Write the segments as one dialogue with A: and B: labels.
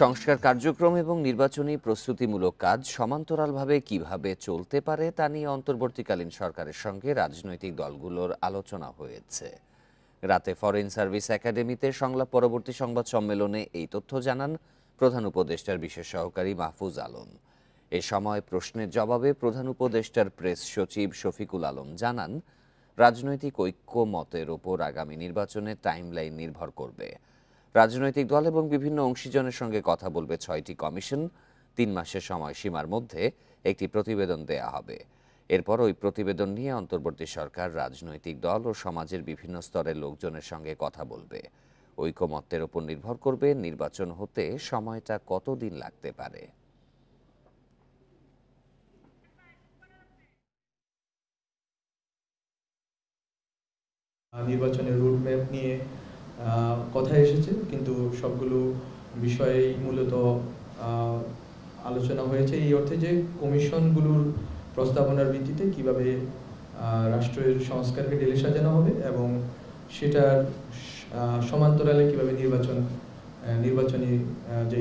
A: সংস্কার কার্যক্রম এবং নির্বাচনী প্রস্তুতিমূলক কাজ সমান্তরালভাবে কিভাবে চলতে পারে তা নিয়ে অন্তর্বর্তীকালীন সরকারের সঙ্গে রাজনৈতিক দলগুলোর আলোচনা হয়েছে রাতে ফরেন সার্ভিস একাডেমিতে সংলাপ পরবর্তী সংবাদ সম্মেলনে এই তথ্য জানান প্রধান উপদেষ্টার বিশেষ সহকারী মাহফুজ আলম এ সময় প্রশ্নের জবাবে প্রধান উপদেষ্টার প্রেস সচিব শফিকুল আলম জানান রাজনৈতিক ঐক্যমতের ওপর আগামী নির্বাচনে টাইমলাইন নির্ভর করবে রাজনৈতিক দল এবং বিভিন্ন অংশীজনের সঙ্গে কথা বলবে ছয়টি কমিশন তিন মাসের সময়সীমার মধ্যে একটি প্রতিবেদন দেয়া হবে এরপর ওই প্রতিবেদন নিয়ে অন্তর্বর্তী সরকার রাজনৈতিক দল ও সমাজের বিভিন্ন স্তরের লোকজনের সঙ্গে কথা বলবে ঐকমত্যের ওপর নির্ভর করবে নির্বাচন হতে সময়টা কতদিন লাগতে পারে
B: নির্বাচনের রুটম্যাপ নিয়ে
C: কথা এসেছে কিন্তু সবগুলো বিষয়েই মূলত আলোচনা হয়েছে এই অর্থে যে কমিশনগুলোর প্রস্তাবনার ভিত্তিতে কিভাবে রাষ্ট্রের সংস্কারকে ঢেলে সাজানো হবে এবং সেটার সমান্তরালে কিভাবে নির্বাচন নির্বাচনী যে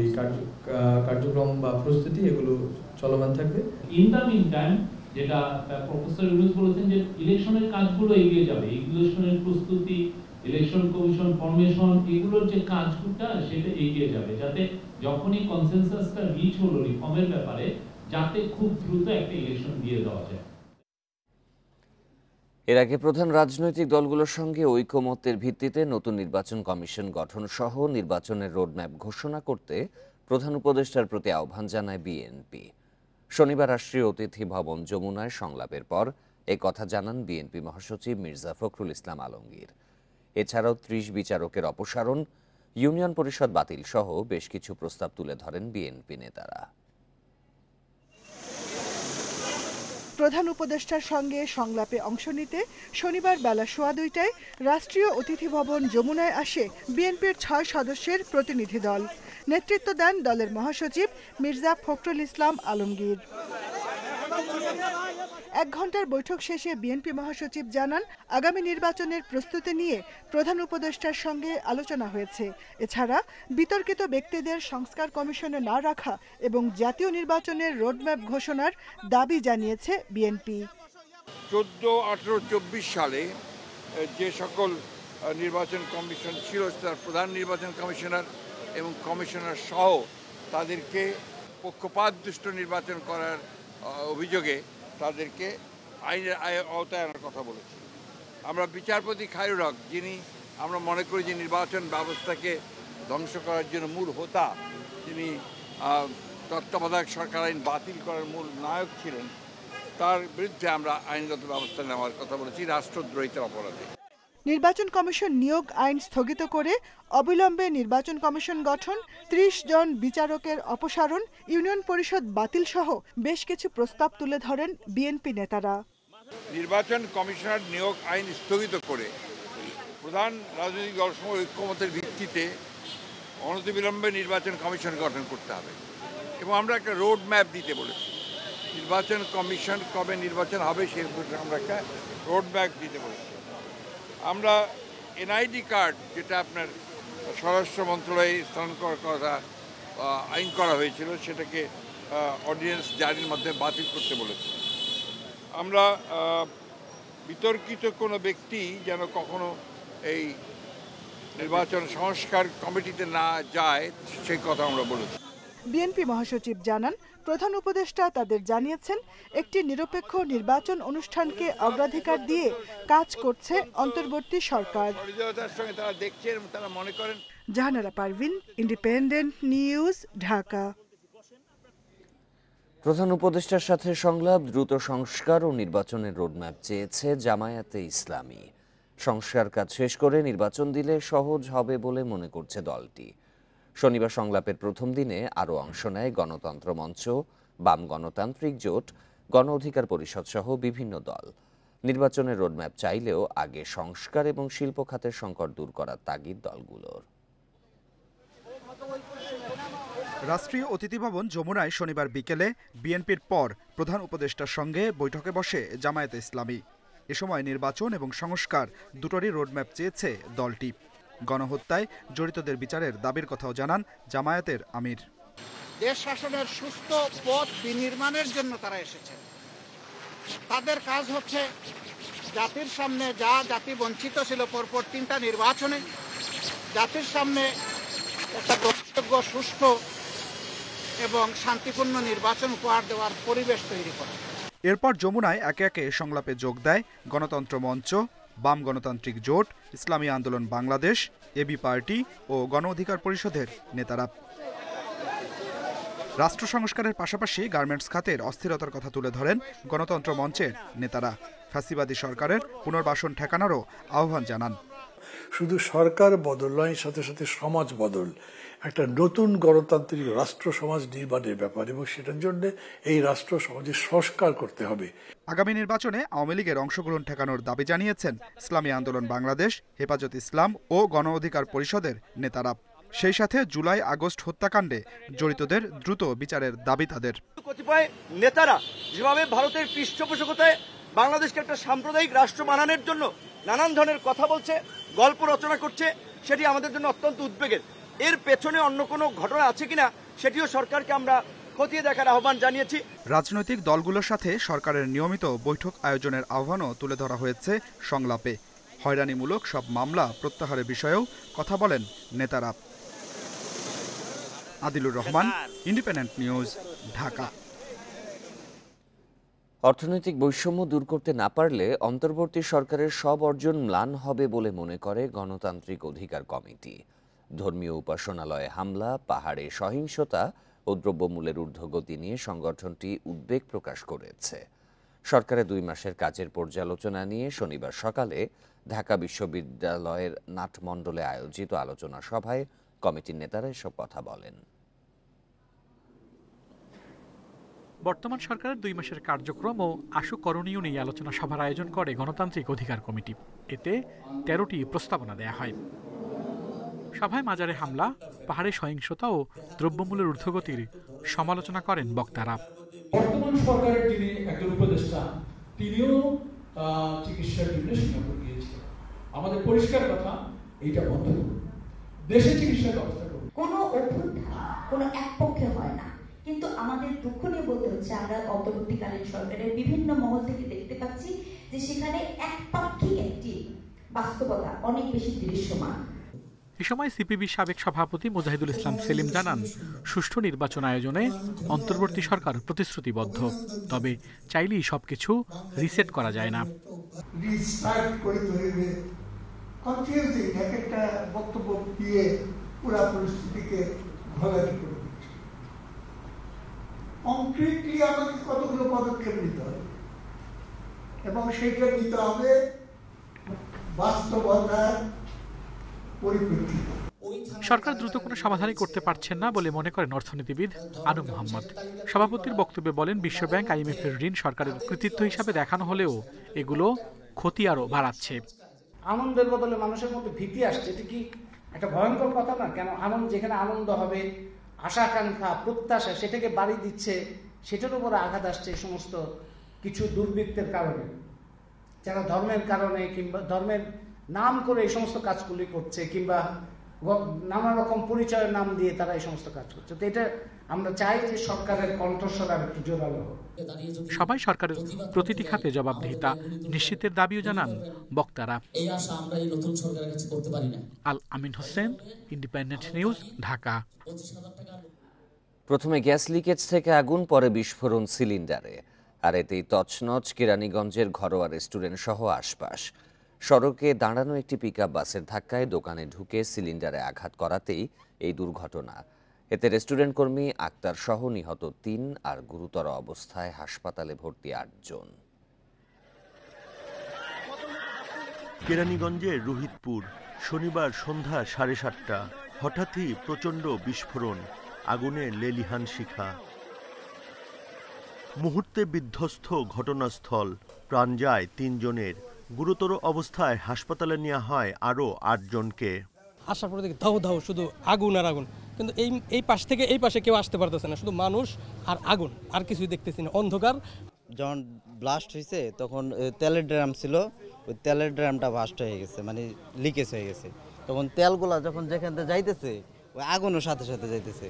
C: কার্যক্রম বা
D: প্রস্তুতি এগুলো চলমান থাকবে ইন মিন টাইম যেটা প্রফেসর ইউনুস বলেছেন যে ইলেকশনের কাজগুলো এগিয়ে যাবে ইলেকশনের প্রস্তুতি ইলেকশন কমিশন ফর্মেশন এগুলোর যে কাজটা সেটা এগিয়ে যাবে যাতে যখনই কনসেনসাসটা রিচ হলো
E: রিফর্মের ব্যাপারে যাতে খুব দ্রুত একটা ইলেকশন দিয়ে দেওয়া যায়
A: এর আগে প্রধান রাজনৈতিক দলগুলোর সঙ্গে ঐক্যমতের ভিত্তিতে নতুন নির্বাচন কমিশন গঠন সহ নির্বাচনের রোডম্যাপ ঘোষণা করতে প্রধান উপদেষ্টার প্রতি আহ্বান জানায় বিএনপি শনিবার রাষ্ট্রীয় অতিথি ভবন যমুনায় সংলাপের পর এ কথা জানান বিএনপি মহাসচিব মির্জা ফখরুল ইসলাম আলমগীর এছাড়াও ত্রিশ বিচারকের অপসারণ ইউনিয়ন পরিষদ বাতিল সহ বেশ কিছু প্রস্তাব তুলে ধরেন বিএনপি নেতারা
F: প্রধান উপদেষ্টার সঙ্গে সংলাপে অংশ নিতে শনিবার বেলা সোয়া দুইটায় রাষ্ট্রীয় অতিথি ভবন যমুনায় আসে বিএনপির ছয় সদস্যের প্রতিনিধি দল নেতৃত্ব দেন দলের মহাসচিব মির্জা ফখরুল ইসলাম আলমগীর এক ঘন্টার বৈঠক শেষে বিএনপি মহাসচিব জানান আগামী নির্বাচনের প্রস্তুতি নিয়ে প্রধান উপদেষ্টার সঙ্গে আলোচনা হয়েছে এছাড়া বিতর্কিত ব্যক্তিদের সংস্কার কমিশনে না রাখা এবং জাতীয় নির্বাচনের রোডম্যাপ ঘোষণার দাবি জানিয়েছে বিএনপি
G: চোদ্দ আঠেরো চব্বিশ সালে যে সকল নির্বাচন কমিশন ছিল তার প্রধান নির্বাচন কমিশনার এবং কমিশনার সহ তাদেরকে পক্ষপাতদুষ্ট নির্বাচন করার অভিযোগে তাদেরকে আইনের আওতায় আনার কথা বলেছি আমরা বিচারপতি খায়রুল হক যিনি আমরা মনে করি যে নির্বাচন ব্যবস্থাকে ধ্বংস করার জন্য মূল হোতা তিনি তত্ত্বাবধায়ক সরকার আইন বাতিল করার মূল নায়ক ছিলেন তার বিরুদ্ধে আমরা আইনগত ব্যবস্থা নেওয়ার কথা বলেছি রাষ্ট্রদ্রোহিতার অপরাধে
F: নির্বাচন কমিশন নিয়োগ আইন স্থগিত করে অবিলম্বে নির্বাচন কমিশন গঠন ত্রিশ জন বিচারকের অপসারণ ইউনিয়ন পরিষদ বাতিল সহ বেশ কিছু প্রস্তাব তুলে ধরেন বিএনপি নেতারা
G: নির্বাচন কমিশনার নিয়োগ আইন স্থগিত করে প্রধান রাজনৈতিক দলসমূহ ঐক্যমতের ভিত্তিতে অনতিবিলম্বে নির্বাচন কমিশন গঠন করতে হবে এবং আমরা একটা রোড ম্যাপ দিতে বলেছি নির্বাচন কমিশন কবে নির্বাচন হবে সেই আমরা একটা রোড ম্যাপ দিতে বলেছি আমরা এনআইডি কার্ড যেটা আপনার স্বরাষ্ট্র মন্ত্রণালয়ে স্থানান্তর করা আইন করা হয়েছিল সেটাকে অর্ডিনেন্স জারির মাধ্যমে বাতিল করতে বলেছি আমরা বিতর্কিত কোনো ব্যক্তি যেন কখনো এই নির্বাচন সংস্কার কমিটিতে না যায় সেই কথা আমরা বলেছি
F: বিএনপি মহাসচিব জানান প্রধান উপদেষ্টা তাদের জানিয়েছেন একটি নিরপেক্ষ নির্বাচন অনুষ্ঠানকে অগ্রাধিকার দিয়ে কাজ করছে অন্তর্বর্তী সরকার জাহানারা পারভিন ইন্ডিপেন্ডেন্ট নিউজ ঢাকা
A: প্রধান উপদেষ্টার সাথে সংলাপ দ্রুত সংস্কার ও নির্বাচনের রোডম্যাপ চেয়েছে জামায়াতে ইসলামী সংস্কার কাজ শেষ করে নির্বাচন দিলে সহজ হবে বলে মনে করছে দলটি শনিবার সংলাপের প্রথম দিনে আরও অংশ নেয় গণতন্ত্র মঞ্চ বাম গণতান্ত্রিক জোট গণ অধিকার পরিষদ সহ বিভিন্ন দল নির্বাচনের রোডম্যাপ চাইলেও আগে সংস্কার এবং শিল্প খাতের সংকট দূর করার তাগিদ দলগুলোর রাষ্ট্রীয় অতিথি ভবন যমুনায়
H: শনিবার বিকেলে বিএনপির পর প্রধান উপদেষ্টার সঙ্গে বৈঠকে বসে জামায়াতে ইসলামী এ সময় নির্বাচন এবং সংস্কার দুটোরই রোডম্যাপ চেয়েছে দলটি গণহত্যায় জড়িতদের বিচারের দাবির কথাও জানান জামায়াতের আমির
B: দেশ শাসনের সুস্থ
D: পথ বিনির্মাণের জন্য তারা এসেছে তাদের কাজ হচ্ছে জাতির সামনে যা জাতি বঞ্চিত ছিল পরপর তিনটা নির্বাচনে জাতির সামনে একটা গ্রহণযোগ্য সুস্থ এবং শান্তিপূর্ণ নির্বাচন উপহার দেওয়ার পরিবেশ তৈরি করা
H: এরপর যমুনায় একে একে সংলাপে যোগ দেয় গণতন্ত্র মঞ্চ বাম গণতান্ত্রিক জোট ইসলামী আন্দোলন বাংলাদেশ এবি পার্টি ও গণ অধিকার পরিষদের নেতারা রাষ্ট্র সংস্কারের পাশাপাশি গার্মেন্টস খাতের অস্থিরতার কথা তুলে ধরেন গণতন্ত্র মঞ্চের নেতারা ফ্যাসিবাদী সরকারের পুনর্বাসন ঠেকানোরও আহ্বান জানান শুধু সরকার বদল নয় সাথে সাথে সমাজ বদল একটা নতুন গণতান্ত্রিক রাষ্ট্র সমাজ নির্মাণের ব্যাপার এবং সেটার জন্য এই রাষ্ট্র সমাজের সংস্কার করতে হবে আগামী নির্বাচনে আওয়ামী লীগের অংশগ্রহণ ঠেকানোর দাবি জানিয়েছেন ইসলামী আন্দোলন বাংলাদেশ হেফাজত ইসলাম ও গণ অধিকার পরিষদের নেতারা সেই সাথে জুলাই আগস্ট হত্যাকাণ্ডে জড়িতদের দ্রুত বিচারের দাবি তাদের কতিপয় নেতারা যেভাবে ভারতের পৃষ্ঠপোষকতায় বাংলাদেশকে একটা সাম্প্রদায়িক রাষ্ট্র বানানোর জন্য নানান ধরনের কথা বলছে গল্প রচনা করছে সেটি আমাদের জন্য অত্যন্ত উদ্বেগের এর পেছনে অন্য কোনো ঘটনা আছে কিনা সেটিও সরকারকে আমরা খতিয়ে দেখার আহ্বান জানিয়েছি রাজনৈতিক দলগুলোর সাথে সরকারের নিয়মিত বৈঠক আয়োজনের আহ্বানও তুলে ধরা হয়েছে সংলাপে হয়রানিমূলক সব মামলা প্রত্যাহারের বিষয়েও কথা বলেন
A: নেতারা আদিলুর রহমান ইন্ডিপেন্ডেন্ট নিউজ ঢাকা অর্থনৈতিক বৈষম্য দূর করতে না পারলে অন্তর্বর্তী সরকারের সব অর্জন ম্লান হবে বলে মনে করে গণতান্ত্রিক অধিকার কমিটি ধর্মীয় উপাসনালয়ে হামলা পাহাড়ে সহিংসতা ও দ্রব্যমূল্যের ঊর্ধ্বগতি নিয়ে সংগঠনটি উদ্বেগ প্রকাশ করেছে সরকারের দুই মাসের কাজের পর্যালোচনা নিয়ে শনিবার সকালে ঢাকা বিশ্ববিদ্যালয়ের নাটমণ্ডলে আয়োজিত আলোচনা সভায় কমিটির নেতারা এসব কথা বলেন
D: বর্তমান সরকারের দুই মাসের কার্যক্রম ও আশু করণীয় নিয়ে আলোচনা সভার আয়োজন করে গণতান্ত্রিক অধিকার কমিটি এতে তেরোটি প্রস্তাবনা দেয়া হয় সভায় মাজারে হামলা পাহাড়ে সহিংসতা ও দ্রব্যমূল্যের ঊর্ধ্বগতির সমালোচনা করেন বক্তারা বর্তমান সরকারের একজন উপদেষ্টা তিনিও চিকিৎসার জন্য সিঙ্গাপুর গিয়েছিলেন আমাদের পরিষ্কার কথা এইটা বন্ধ
G: দেশে ব্যবস্থা
H: কোনো অভ্যুত্থান এক পক্ষে হয় না কিন্তু আমাদের বলতে হচ্ছে আমরা অন্তর্বর্তীকালীন সরকারের বিভিন্ন মহল থেকে দেখতে পাচ্ছি যে
C: সেখানে একপাক্ষিক একটি বাস্তবতা অনেক বেশি দৃশ্যমান
D: এ সময় সিপিবি সাবেক সভাপতি মুজাহিদুল ইসলাম সেলিম জানান সুষ্ঠু নির্বাচন আয়োজনে অন্তর্বর্তী সরকার প্রতিশ্রুতিবদ্ধ তবে চাইলেই সবকিছু রিসেট করা যায় না
I: এবং সেটা বাস্তবতার
D: সরকার দ্রুত কোনো সমাধানই করতে পারছেন না বলে মনে করেন অর্থনীতিবিদ আনু মোহাম্মদ সভাপতির বক্তব্যে বলেন বিশ্বব্যাংক এর ঋণ সরকারের কৃতিত্ব হিসাবে দেখানো হলেও এগুলো ক্ষতি আরও বাড়াচ্ছে আনন্দের বদলে মানুষের মধ্যে ভীতি আসছে এটা কি একটা ভয়ঙ্কর কথা না কেন আনন্দ যেখানে আনন্দ হবে আশা আকাঙ্ক্ষা প্রত্যাশা সেটাকে বাড়ি দিচ্ছে সেটার উপরে আঘাত আসছে সমস্ত কিছু দুর্বৃত্তের কারণে যারা ধর্মের কারণে কিংবা ধর্মের নাম করে এই সমস্ত কাজগুলি করছে কিংবা নানা রকম পরিচয়ের নাম দিয়ে তারা এই সমস্ত কাজ করছে তো এটা আমরা চাই যে সরকারের কণ্ঠস্বর আর একটু জোরালো সবাই সরকারের প্রতিটি খাতে জবাবদিহিতা নিশ্চিতের দাবিও জানান বক্তারা এই আশা আমরা এই নতুন সরকারের কাছে করতে পারি না আল আমিন হোসেন ইন্ডিপেন্ডেন্ট নিউজ ঢাকা
A: প্রথমে গ্যাস লিকেজ থেকে আগুন পরে বিস্ফোরণ সিলিন্ডারে আর এতেই তছনছ কেরানীগঞ্জের ঘরোয়া রেস্টুরেন্ট সহ আশপাশ সড়কে দাঁড়ানো একটি পিক বাসের ধাক্কায় দোকানে ঢুকে সিলিন্ডারে আঘাত করাতেই এই দুর্ঘটনা এতে রেস্টুরেন্ট কর্মী আক্তার সহ নিহত তিন আর গুরুতর অবস্থায় হাসপাতালে ভর্তি আটজন
I: কেরানীগঞ্জের রোহিতপুর শনিবার সন্ধ্যা সাড়ে সাতটা হঠাৎই প্রচণ্ড বিস্ফোরণ আগুনে লেলিহান শিখা মুহূর্তে বিধ্বস্ত ঘটনাস্থল প্রাণ যায় তিনজনের গুরুতর অবস্থায় হাসপাতালে নেওয়া হয় আরও আটজনকে আসার পর দেখি
J: ধাউ ধাউ শুধু আগুন আর আগুন কিন্তু এই এই পাশ থেকে এই পাশে কেউ আসতে পারতেছে না শুধু মানুষ আর
K: আগুন আর কিছুই দেখতেছি না অন্ধকার যখন ব্লাস্ট হয়েছে তখন তেলের ড্রাম ছিল ওই তেলের ড্রামটা ভাস্ট হয়ে গেছে মানে লিকেজ হয়ে গেছে তখন তেলগুলা যখন যেখান থেকে
I: যাইতেছে ওই আগুনের সাথে সাথে যাইতেছে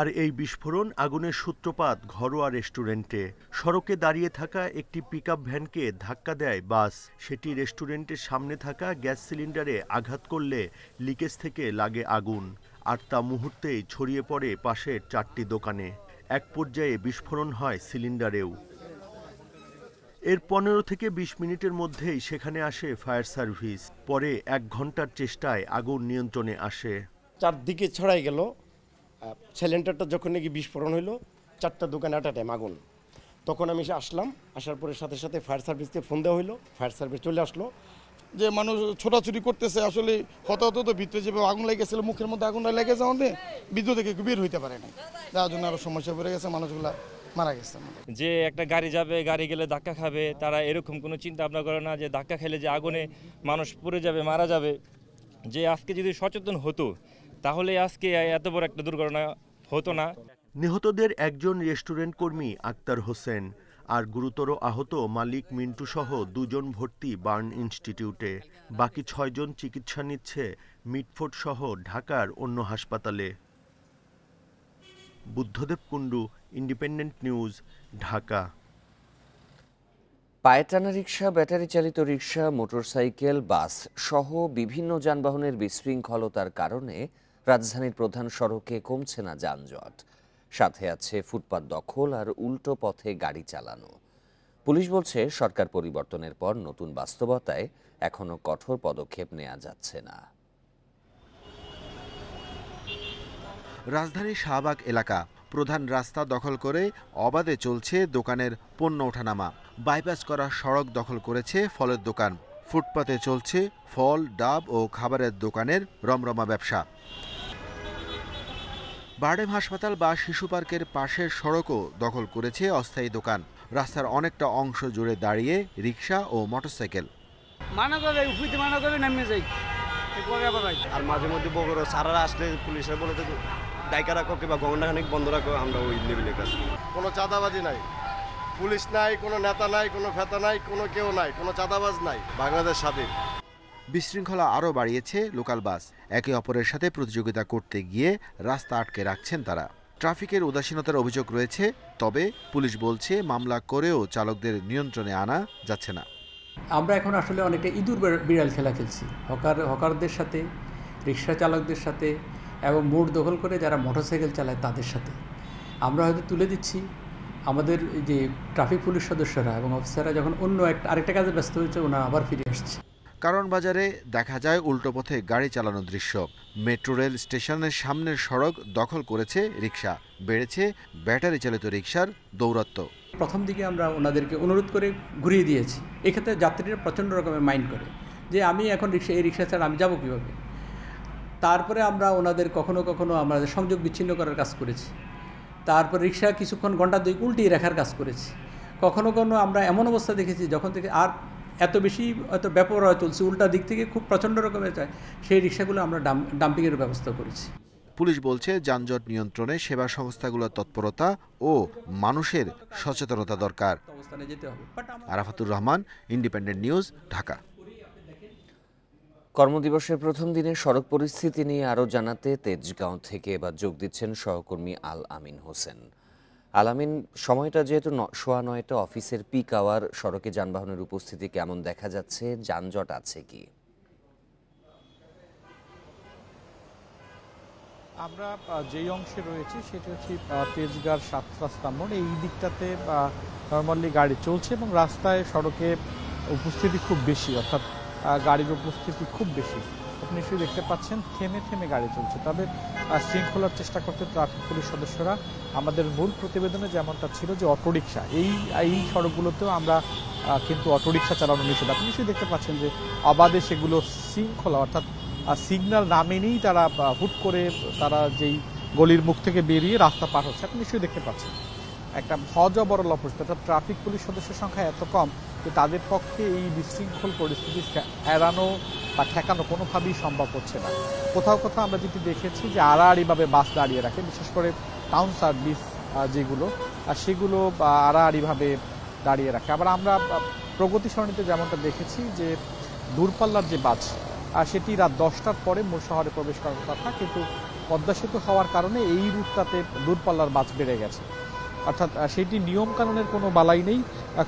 I: আর এই বিস্ফোরণ আগুনের সূত্রপাত ঘরোয়া রেস্টুরেন্টে সড়কে দাঁড়িয়ে থাকা একটি পিকআপ ভ্যানকে ধাক্কা দেয় বাস সেটি রেস্টুরেন্টের সামনে থাকা গ্যাস সিলিন্ডারে আঘাত করলে লিকেজ থেকে লাগে আগুন আর তা মুহূর্তেই ছড়িয়ে পড়ে পাশের চারটি দোকানে এক পর্যায়ে বিস্ফোরণ হয় সিলিন্ডারেও এর পনেরো থেকে ২০ মিনিটের মধ্যেই সেখানে আসে ফায়ার সার্ভিস পরে এক ঘন্টার চেষ্টায় আগুন নিয়ন্ত্রণে আসে চারদিকে ছড়াই গেল সিলিন্ডারটা যখন নাকি বিস্ফোরণ হইলো
E: চারটা দোকান একটা টাইম আগুন তখন আমি আসলাম আসার পরে সাথে সাথে ফায়ার সার্ভিসকে ফোন দেওয়া হইলো ফায়ার সার্ভিস চলে আসলো যে মানুষ ছোটাছুটি করতেছে আসলে হতাহত তো ভিতরে যে আগুন
H: লেগেছিল মুখের মধ্যে আগুন লেগে যাওয়া আমাদের বিদ্যুৎ থেকে বের হইতে পারে না তার জন্য আরও সমস্যা পড়ে গেছে মানুষগুলা মারা গেছে
E: যে একটা গাড়ি যাবে গাড়ি গেলে ধাক্কা খাবে তারা এরকম কোনো চিন্তা ভাবনা করে না যে ধাক্কা খেলে যে আগুনে মানুষ পড়ে যাবে মারা যাবে যে আজকে যদি সচেতন হতো তাহলে আজকে এত বড় একটা দুর্ঘটনা হতো না
I: নিহতদের একজন রেস্টুরেন্ট কর্মী আক্তার হোসেন আর গুরুতর আহত মালিক মিন্টু সহ দুজন ভর্তি বার্ন ইনস্টিটিউটে বাকি ছয়জন চিকিৎসা নিচ্ছে মিটফোর্ড সহ ঢাকার অন্য হাসপাতালে বুদ্ধদেব কুণ্ডু ইন্ডিপেন্ডেন্ট নিউজ ঢাকা পায়তানা রিক্সা ব্যাটারি
A: চালিত রিক্সা মোটরসাইকেল বাস সহ বিভিন্ন যানবাহনের বিশৃঙ্খলতার কারণে রাজধানীর প্রধান সড়কে কমছে না যানজট সাথে আছে ফুটপাত দখল আর উল্টো পথে গাড়ি চালানো পুলিশ বলছে সরকার পরিবর্তনের পর নতুন বাস্তবতায় এখনও কঠোর পদক্ষেপ নেওয়া যাচ্ছে না রাজধানীর শাহবাগ এলাকা প্রধান রাস্তা দখল
B: করে অবাধে চলছে দোকানের পণ্য ওঠানামা বাইপাস করা সড়ক দখল করেছে ফলের দোকান ফুটপাতে চলছে ফল ডাব ও খাবারের দোকানের রমরমা ব্যবসা বার্ডেম হাসপাতাল বা শিশু পার্কের পাশের সড়কও দখল করেছে অস্থায়ী দোকান রাস্তার অনেকটা অংশ জুড়ে দাঁড়িয়ে রিক্সা ও মোটরসাইকেল
J: নামে আর মাঝে মধ্যে আসলে পুলিশের রাখো বন্ধ রাখো আমরা ওই
B: কোনো চাঁদাবাজি নাই পুলিশ নাই কোনো নেতা নাই কোনো ফেতা নাই কোনো কেউ নাই কোনো চাঁদাবাজ নাই বাংলাদেশ স্বাধীন বিশৃঙ্খলা আরও বাড়িয়েছে লোকাল বাস একে অপরের সাথে প্রতিযোগিতা করতে গিয়ে রাস্তা আটকে রাখছেন তারা ট্রাফিকের উদাসীনতার অভিযোগ রয়েছে তবে পুলিশ বলছে মামলা করেও চালকদের নিয়ন্ত্রণে আনা যাচ্ছে না
D: আমরা এখন আসলে অনেকটা ইঁদুর বিড়াল খেলা খেলছি হকার হকারদের সাথে রিক্সা চালকদের সাথে এবং মোড় দখল করে যারা মোটরসাইকেল চালায় তাদের সাথে আমরা হয়তো তুলে দিচ্ছি
B: আমাদের যে ট্রাফিক পুলিশ সদস্যরা এবং অফিসাররা যখন অন্য একটা আরেকটা কাজে ব্যস্ত হয়েছে ওনারা আবার ফিরে আসছে কারণ বাজারে দেখা যায় উল্টো পথে গাড়ি চালানোর দৃশ্য মেট্রো রেল স্টেশনের সামনের সড়ক দখল করেছে রিক্সা বেড়েছে ব্যাটারি চালিত রিক্সার দৌরাত্ব প্রথম দিকে আমরা ওনাদেরকে অনুরোধ করে ঘুরিয়ে দিয়েছি এক্ষেত্রে যাত্রীরা
D: প্রচণ্ড রকমের মাইন্ড করে যে আমি এখন রিক্সা এই রিক্সা ছাড়া আমি যাবো কীভাবে তারপরে আমরা ওনাদের কখনো কখনো আমরা সংযোগ বিচ্ছিন্ন করার কাজ করেছি তারপর রিক্সা কিছুক্ষণ ঘন্টা দুই উল্টিয়ে রাখার কাজ করেছি কখনো কখনো আমরা এমন অবস্থা দেখেছি যখন থেকে আর এত বেশি হয়তো ব্যাপার চলছে উল্টা দিক থেকে খুব প্রচণ্ড রকমের যায় সেই রিক্সাগুলো আমরা ডাম্পিংয়ের
B: ব্যবস্থা করেছি পুলিশ বলছে যানজট নিয়ন্ত্রণে সেবা সংস্থাগুলোর তৎপরতা ও মানুষের সচেতনতা দরকার আরাফাতুর রহমান ইন্ডিপেন্ডেন্ট নিউজ ঢাকা
A: কর্মদিবসের প্রথম দিনে সড়ক পরিস্থিতি নিয়ে আরও জানাতে তেজগাঁও থেকে এবার যোগ দিচ্ছেন সহকর্মী আল আমিন হোসেন আলামিন সময়টা যেহেতু সোয়া নয়টা অফিসের পিক আওয়ার সড়কে যানবাহনের উপস্থিতি কেমন দেখা যাচ্ছে যানজট আছে কি
D: আমরা যেই অংশে রয়েছে সেটি হচ্ছে তেজগাঁর সাত রাস্তা মোড় এই দিকটাতে নর্মালি গাড়ি চলছে এবং রাস্তায় সড়কে উপস্থিতি খুব বেশি অর্থাৎ গাড়ির উপস্থিতি খুব বেশি আপনি নিশ্চয়ই দেখতে পাচ্ছেন থেমে থেমে গাড়ি চলছে তবে শৃঙ্খলার চেষ্টা করতে ট্রাফিক পুলিশ সদস্যরা আমাদের মূল প্রতিবেদনে যেমনটা ছিল যে অটোরিকশা এই এই সড়কগুলোতেও আমরা কিন্তু অটোরিকশা চালানো নিষেধ আপনি নিশ্চয়ই দেখতে পাচ্ছেন যে অবাধে সেগুলো শৃঙ্খলা অর্থাৎ সিগন্যাল না মেনেই তারা হুট করে তারা যেই গলির মুখ থেকে বেরিয়ে রাস্তা পার হচ্ছে আপনি নিশ্চয়ই দেখতে পাচ্ছেন একটা বড় অপরিস্থিতি অর্থাৎ ট্রাফিক পুলিশ সদস্যের সংখ্যা এত কম যে তাদের পক্ষে এই বিশৃঙ্খল পরিস্থিতি এড়ানো বা ঠেকানো কোনোভাবেই সম্ভব হচ্ছে না কোথাও কোথাও আমরা যেটি দেখেছি যে আড়াআড়িভাবে বাস দাঁড়িয়ে রাখে বিশেষ করে টাউন সার্ভিস যেগুলো আর সেগুলো আড়াআড়িভাবে দাঁড়িয়ে রাখে আবার আমরা প্রগতি সরণিতে যেমনটা দেখেছি যে দূরপাল্লার যে বাস আর সেটি রাত দশটার পরে মূল শহরে প্রবেশ করার কথা কিন্তু পদ্মা সেতু হওয়ার কারণে এই রুটটাতে দূরপাল্লার বাস বেড়ে গেছে অর্থাৎ সেটি নিয়মকানুনের কোনো বালাই নেই